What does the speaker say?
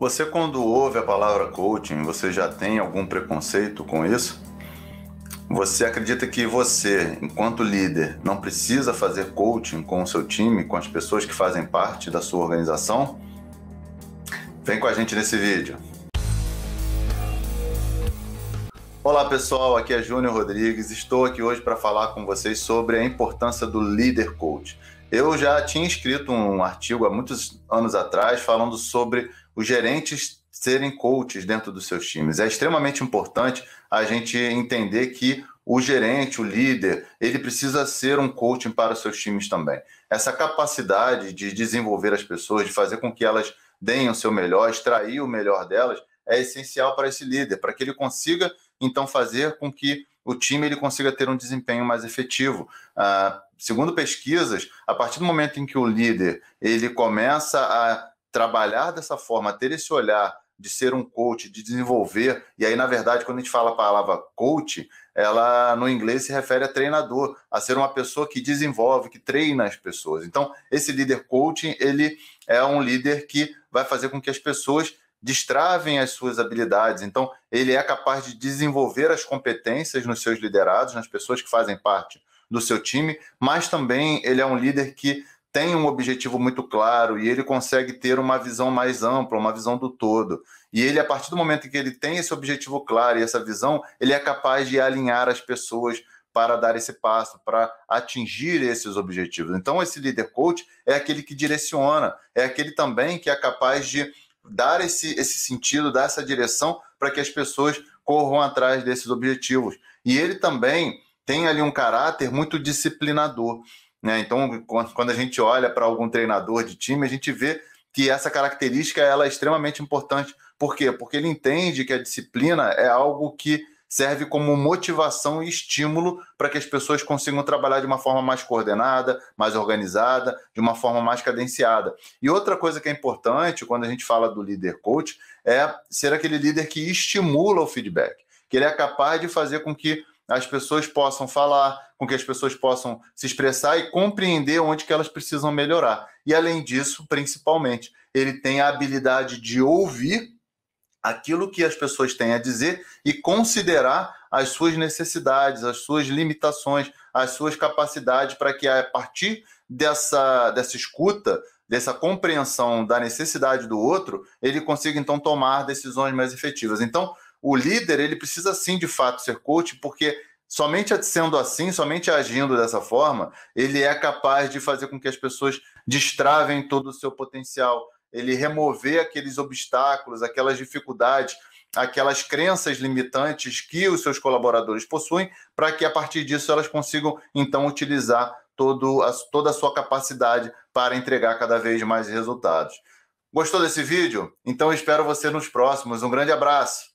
Você, quando ouve a palavra coaching, você já tem algum preconceito com isso? Você acredita que você, enquanto líder, não precisa fazer coaching com o seu time, com as pessoas que fazem parte da sua organização? Vem com a gente nesse vídeo. Olá pessoal, aqui é Júnior Rodrigues. Estou aqui hoje para falar com vocês sobre a importância do líder coach. Eu já tinha escrito um artigo há muitos anos atrás falando sobre os gerentes serem coaches dentro dos seus times. É extremamente importante a gente entender que o gerente, o líder, ele precisa ser um coaching para os seus times também. Essa capacidade de desenvolver as pessoas, de fazer com que elas deem o seu melhor, extrair o melhor delas, é essencial para esse líder, para que ele consiga então fazer com que o time ele consiga ter um desempenho mais efetivo. Uh, segundo pesquisas, a partir do momento em que o líder ele começa a trabalhar dessa forma, ter esse olhar de ser um coach, de desenvolver. E aí, na verdade, quando a gente fala a palavra coach, ela no inglês se refere a treinador, a ser uma pessoa que desenvolve, que treina as pessoas. Então, esse líder coaching, ele é um líder que vai fazer com que as pessoas destravem as suas habilidades. Então, ele é capaz de desenvolver as competências nos seus liderados, nas pessoas que fazem parte do seu time, mas também ele é um líder que tem um objetivo muito claro e ele consegue ter uma visão mais ampla, uma visão do todo. E ele, a partir do momento em que ele tem esse objetivo claro e essa visão, ele é capaz de alinhar as pessoas para dar esse passo, para atingir esses objetivos. Então, esse líder coach é aquele que direciona, é aquele também que é capaz de dar esse, esse sentido, dar essa direção para que as pessoas corram atrás desses objetivos. E ele também tem ali um caráter muito disciplinador. Né? Então, quando a gente olha para algum treinador de time, a gente vê que essa característica ela é extremamente importante. Por quê? Porque ele entende que a disciplina é algo que serve como motivação e estímulo para que as pessoas consigam trabalhar de uma forma mais coordenada, mais organizada, de uma forma mais cadenciada. E outra coisa que é importante quando a gente fala do líder coach é ser aquele líder que estimula o feedback, que ele é capaz de fazer com que as pessoas possam falar, com que as pessoas possam se expressar e compreender onde que elas precisam melhorar. E além disso, principalmente, ele tem a habilidade de ouvir aquilo que as pessoas têm a dizer e considerar as suas necessidades, as suas limitações, as suas capacidades para que a partir dessa dessa escuta dessa compreensão da necessidade do outro, ele consiga então tomar decisões mais efetivas. Então, o líder ele precisa sim de fato ser coach, porque somente sendo assim, somente agindo dessa forma, ele é capaz de fazer com que as pessoas destravem todo o seu potencial, ele remover aqueles obstáculos, aquelas dificuldades, aquelas crenças limitantes que os seus colaboradores possuem, para que a partir disso elas consigam então utilizar todo a, toda a sua capacidade para entregar cada vez mais resultados. Gostou desse vídeo? Então espero você nos próximos. Um grande abraço!